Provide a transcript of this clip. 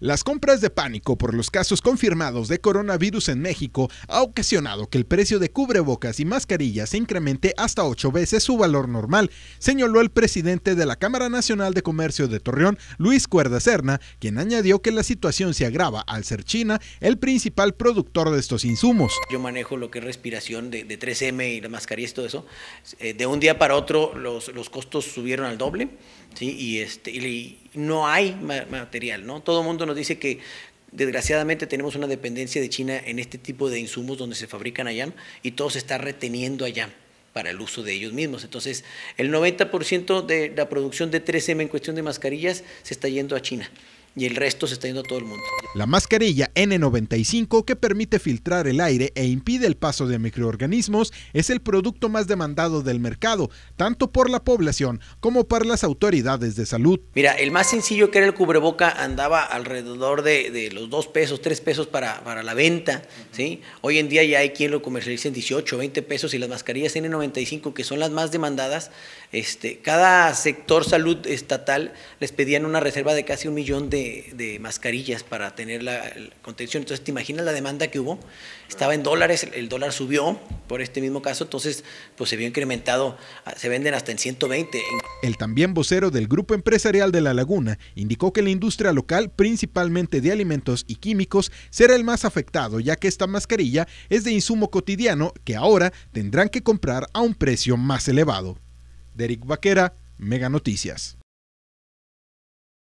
Las compras de pánico por los casos confirmados de coronavirus en México ha ocasionado que el precio de cubrebocas y mascarillas se incremente hasta ocho veces su valor normal, señaló el presidente de la Cámara Nacional de Comercio de Torreón, Luis Cuerda Serna, quien añadió que la situación se agrava al ser China el principal productor de estos insumos. Yo manejo lo que es respiración de, 3M y la mascarilla y todo eso. Eh, de un día para otro los, costos subieron al doble ¿sí? y, este, y no hay material, ¿no? Todo mundo nos dice que desgraciadamente tenemos una dependencia de China en este tipo de insumos donde se fabrican allá y todo se está reteniendo allá para el uso de ellos mismos. Entonces, el 90% de la producción de 3M en cuestión de mascarillas se está yendo a China y el resto se está yendo a todo el mundo. La mascarilla N95 que permite filtrar el aire e impide el paso de microorganismos es el producto más demandado del mercado, tanto por la población como por las autoridades de salud. Mira, el más sencillo que era el cubreboca andaba alrededor de, los 2 pesos, 3 pesos para, la venta. ¿sí? Hoy en día ya hay quien lo comercializa en 18, 20 pesos y las mascarillas N95 que son las más demandadas, este, cada sector salud estatal les pedían una reserva de casi un millón de de, mascarillas para tener la, contención. Entonces, ¿te imaginas la demanda que hubo? Estaba en dólares, el, dólar subió por este mismo caso, entonces pues se vio incrementado, ah, se venden hasta en 120. El también vocero del Grupo Empresarial de La Laguna indicó que la industria local, principalmente de alimentos y químicos, será el más afectado, ya que esta mascarilla es de insumo cotidiano que ahora tendrán que comprar a un precio más elevado. Derek Vaquera, Mega Noticias.